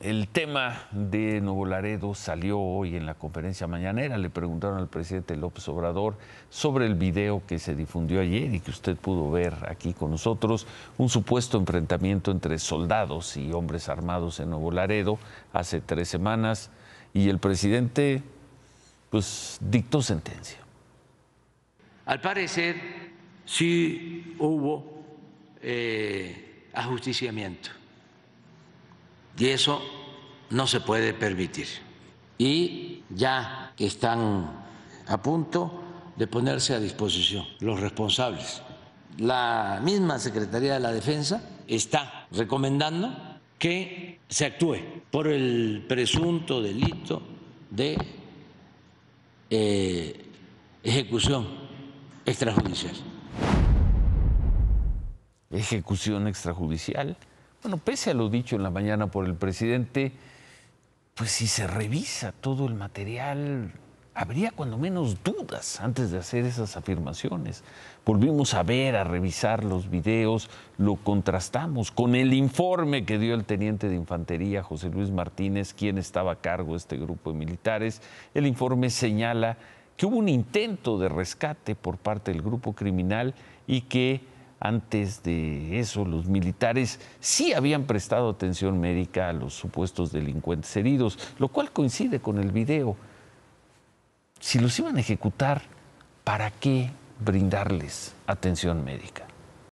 El tema de Nuevo Laredo salió hoy en la conferencia mañanera. Le preguntaron al presidente López Obrador sobre el video que se difundió ayer y que usted pudo ver aquí con nosotros, un supuesto enfrentamiento entre soldados y hombres armados en Nuevo Laredo hace tres semanas y el presidente pues dictó sentencia. Al parecer sí hubo eh, ajusticiamiento y eso no se puede permitir. Y ya están a punto de ponerse a disposición los responsables. La misma Secretaría de la Defensa está recomendando que se actúe por el presunto delito de eh, ejecución extrajudicial. Ejecución extrajudicial. Bueno, pese a lo dicho en la mañana por el presidente, pues si se revisa todo el material, habría cuando menos dudas antes de hacer esas afirmaciones. Volvimos a ver, a revisar los videos, lo contrastamos con el informe que dio el teniente de infantería José Luis Martínez, quien estaba a cargo de este grupo de militares. El informe señala que hubo un intento de rescate por parte del grupo criminal y que antes de eso, los militares sí habían prestado atención médica a los supuestos delincuentes heridos, lo cual coincide con el video. Si los iban a ejecutar, ¿para qué brindarles atención médica?